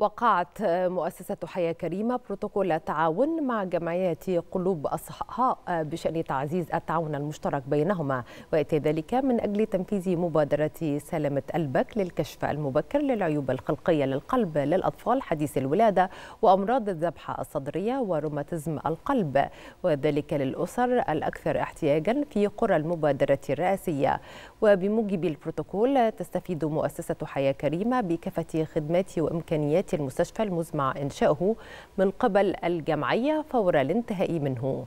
وقعت مؤسسة حياة كريمة بروتوكول التعاون مع جمعيات قلوب الصحاء بشأن تعزيز التعاون المشترك بينهما ويأتي ذلك من أجل تنفيذ مبادرة سلامة قلبك للكشف المبكر للعيوب الخلقية للقلب للأطفال حديث الولادة وأمراض الذبحة الصدرية وروماتيزم القلب وذلك للأسر الأكثر احتياجا في قرى المبادرة الرئاسية وبموجب البروتوكول تستفيد مؤسسة حياة كريمة بكافة خدمات وإمكانيات المستشفى المزمع إنشاؤه من قبل الجمعية فور الانتهاء منه